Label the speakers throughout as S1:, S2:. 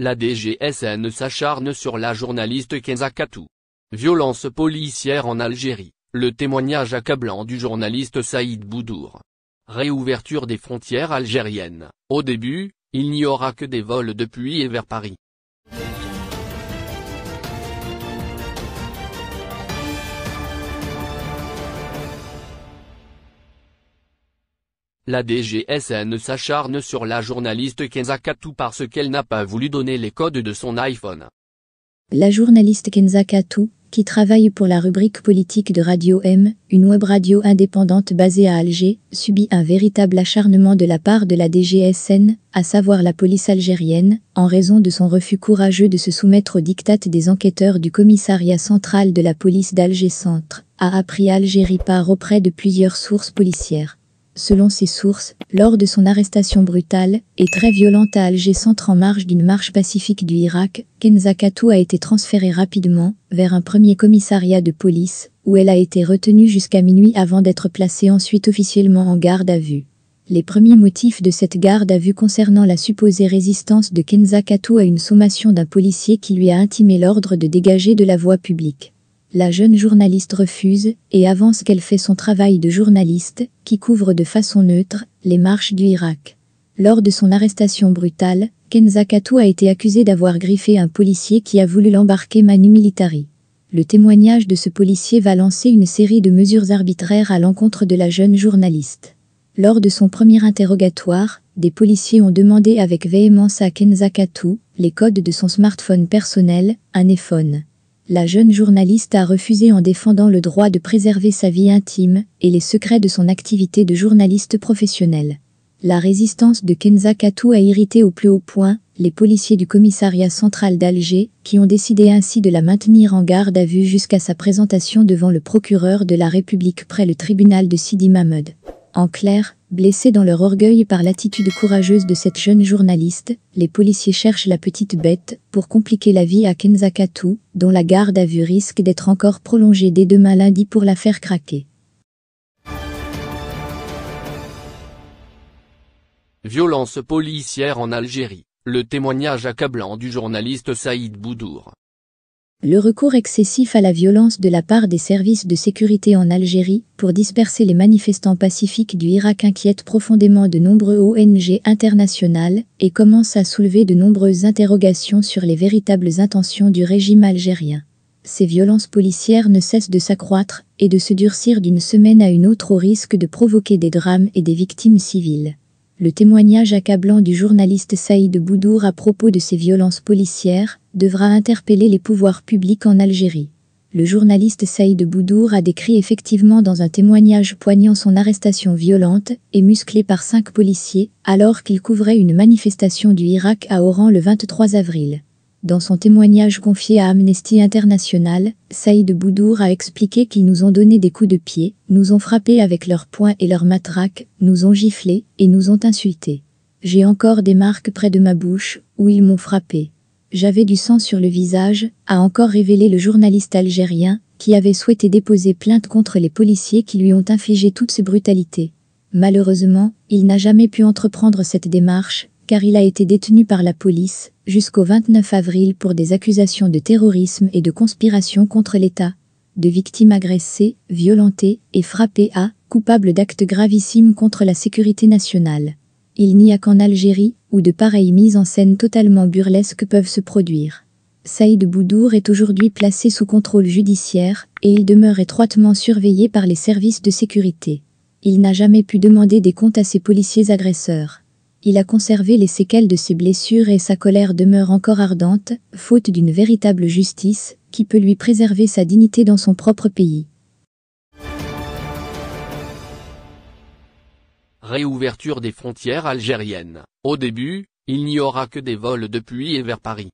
S1: La DGSN s'acharne sur la journaliste Kenza Katou. Violence policière en Algérie, le témoignage accablant du journaliste Saïd Boudour. Réouverture des frontières algériennes. Au début, il n'y aura que des vols depuis et vers Paris, La DGSN s'acharne sur la journaliste Kenza Katou parce qu'elle n'a pas voulu donner les codes de son iPhone.
S2: La journaliste Kenza Katou, qui travaille pour la rubrique politique de Radio M, une web radio indépendante basée à Alger, subit un véritable acharnement de la part de la DGSN, à savoir la police algérienne, en raison de son refus courageux de se soumettre aux dictates des enquêteurs du commissariat central de la police d'Alger Centre, a appris Algérie par auprès de plusieurs sources policières selon ses sources, lors de son arrestation brutale et très violente à Alger Centre en marge d'une marche pacifique du Irak, Kenzakatou a été transférée rapidement vers un premier commissariat de police, où elle a été retenue jusqu'à minuit avant d'être placée ensuite officiellement en garde à vue. Les premiers motifs de cette garde à vue concernant la supposée résistance de Kenzakatou à une sommation d'un policier qui lui a intimé l'ordre de dégager de la voie publique. La jeune journaliste refuse et avance qu'elle fait son travail de journaliste, qui couvre de façon neutre les marches du Irak. Lors de son arrestation brutale, Katou a été accusé d'avoir griffé un policier qui a voulu l'embarquer manu militari. Le témoignage de ce policier va lancer une série de mesures arbitraires à l'encontre de la jeune journaliste. Lors de son premier interrogatoire, des policiers ont demandé avec véhémence à Kenzakatu les codes de son smartphone personnel, un iPhone. La jeune journaliste a refusé en défendant le droit de préserver sa vie intime et les secrets de son activité de journaliste professionnelle. La résistance de Kenza Katou a irrité au plus haut point les policiers du commissariat central d'Alger, qui ont décidé ainsi de la maintenir en garde à vue jusqu'à sa présentation devant le procureur de la République près le tribunal de Sidi Mahmoud. En clair, Blessés dans leur orgueil par l'attitude courageuse de cette jeune journaliste, les policiers cherchent la petite bête pour compliquer la vie à Kenzakatu, dont la garde a vu risque d'être encore prolongée dès demain lundi pour la faire craquer.
S1: Violence policière en Algérie, le témoignage accablant du journaliste Saïd Boudour,
S2: le recours excessif à la violence de la part des services de sécurité en Algérie pour disperser les manifestants pacifiques du Irak inquiète profondément de nombreux ONG internationales et commence à soulever de nombreuses interrogations sur les véritables intentions du régime algérien. Ces violences policières ne cessent de s'accroître et de se durcir d'une semaine à une autre au risque de provoquer des drames et des victimes civiles le témoignage accablant du journaliste Saïd Boudour à propos de ces violences policières devra interpeller les pouvoirs publics en Algérie. Le journaliste Saïd Boudour a décrit effectivement dans un témoignage poignant son arrestation violente et musclée par cinq policiers alors qu'il couvrait une manifestation du Irak à Oran le 23 avril. Dans son témoignage confié à Amnesty International, Saïd Boudour a expliqué qu'ils nous ont donné des coups de pied, nous ont frappés avec leurs poings et leurs matraques, nous ont giflés et nous ont insultés. J'ai encore des marques près de ma bouche où ils m'ont frappé. J'avais du sang sur le visage, a encore révélé le journaliste algérien, qui avait souhaité déposer plainte contre les policiers qui lui ont infligé toutes ces brutalités. Malheureusement, il n'a jamais pu entreprendre cette démarche, car il a été détenu par la police jusqu'au 29 avril pour des accusations de terrorisme et de conspiration contre l'État, de victimes agressées, violentées et frappées à, coupable d'actes gravissimes contre la sécurité nationale. Il n'y a qu'en Algérie où de pareilles mises en scène totalement burlesques peuvent se produire. Saïd Boudour est aujourd'hui placé sous contrôle judiciaire et il demeure étroitement surveillé par les services de sécurité. Il n'a jamais pu demander des comptes à ses policiers agresseurs il a conservé les séquelles de ses blessures et sa colère demeure encore ardente, faute d'une véritable justice qui peut lui préserver sa dignité dans son propre pays.
S1: Réouverture des frontières algériennes. Au début, il n'y aura que des vols depuis et vers Paris.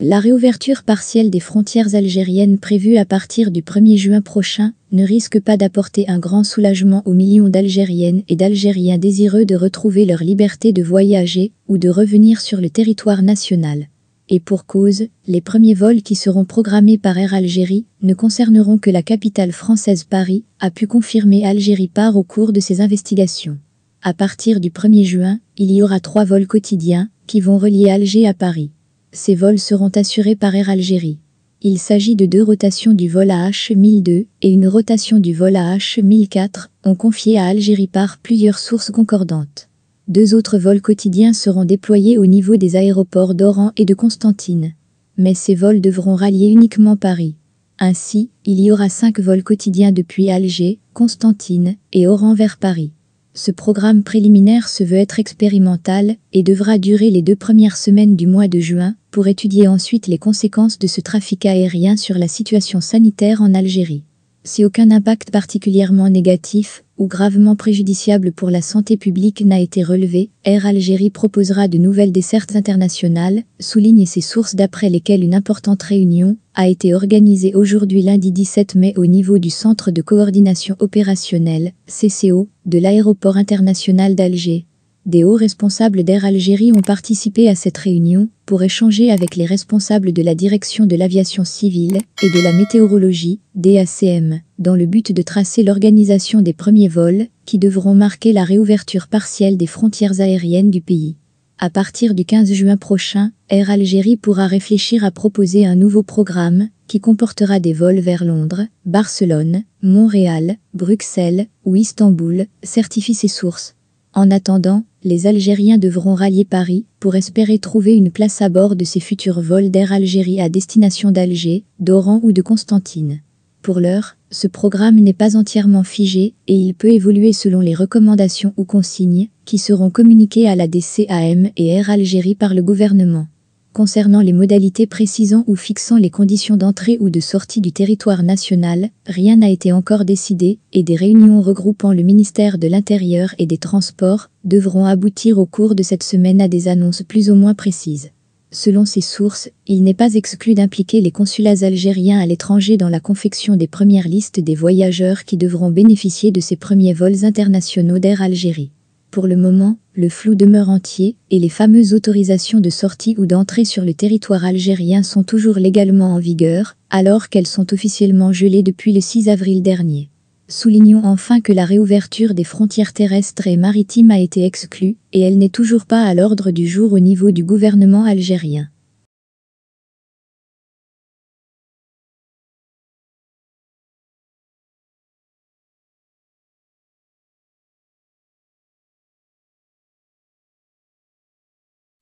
S2: La réouverture partielle des frontières algériennes prévue à partir du 1er juin prochain ne risque pas d'apporter un grand soulagement aux millions d'Algériennes et d'Algériens désireux de retrouver leur liberté de voyager ou de revenir sur le territoire national. Et pour cause, les premiers vols qui seront programmés par Air Algérie ne concerneront que la capitale française Paris, a pu confirmer Algérie part au cours de ses investigations. À partir du 1er juin, il y aura trois vols quotidiens qui vont relier Alger à Paris. Ces vols seront assurés par Air Algérie. Il s'agit de deux rotations du vol AH-1002 et une rotation du vol AH-1004, ont confié à Algérie par plusieurs sources concordantes. Deux autres vols quotidiens seront déployés au niveau des aéroports d'Oran et de Constantine. Mais ces vols devront rallier uniquement Paris. Ainsi, il y aura cinq vols quotidiens depuis Alger, Constantine et Oran vers Paris. Ce programme préliminaire se veut être expérimental et devra durer les deux premières semaines du mois de juin, pour étudier ensuite les conséquences de ce trafic aérien sur la situation sanitaire en Algérie. Si aucun impact particulièrement négatif ou gravement préjudiciable pour la santé publique n'a été relevé, Air Algérie proposera de nouvelles dessertes internationales, soulignent ces sources d'après lesquelles une importante réunion a été organisée aujourd'hui lundi 17 mai au niveau du Centre de coordination opérationnelle, CCO, de l'aéroport international d'Alger des hauts responsables d'Air Algérie ont participé à cette réunion pour échanger avec les responsables de la direction de l'aviation civile et de la météorologie, DACM, dans le but de tracer l'organisation des premiers vols qui devront marquer la réouverture partielle des frontières aériennes du pays. À partir du 15 juin prochain, Air Algérie pourra réfléchir à proposer un nouveau programme qui comportera des vols vers Londres, Barcelone, Montréal, Bruxelles ou Istanbul, certifie ses sources. En attendant, les Algériens devront rallier Paris pour espérer trouver une place à bord de ces futurs vols d'Air Algérie à destination d'Alger, d'Oran ou de Constantine. Pour l'heure, ce programme n'est pas entièrement figé et il peut évoluer selon les recommandations ou consignes qui seront communiquées à la DCAM et Air Algérie par le gouvernement. Concernant les modalités précisant ou fixant les conditions d'entrée ou de sortie du territoire national, rien n'a été encore décidé et des réunions regroupant le ministère de l'Intérieur et des Transports devront aboutir au cours de cette semaine à des annonces plus ou moins précises. Selon ces sources, il n'est pas exclu d'impliquer les consulats algériens à l'étranger dans la confection des premières listes des voyageurs qui devront bénéficier de ces premiers vols internationaux d'Air Algérie. Pour le moment, le flou demeure entier et les fameuses autorisations de sortie ou d'entrée sur le territoire algérien sont toujours légalement en vigueur, alors qu'elles sont officiellement gelées depuis le 6 avril dernier. Soulignons enfin que la réouverture des frontières terrestres et maritimes a été exclue, et elle n'est toujours pas à l'ordre du jour au niveau du gouvernement algérien.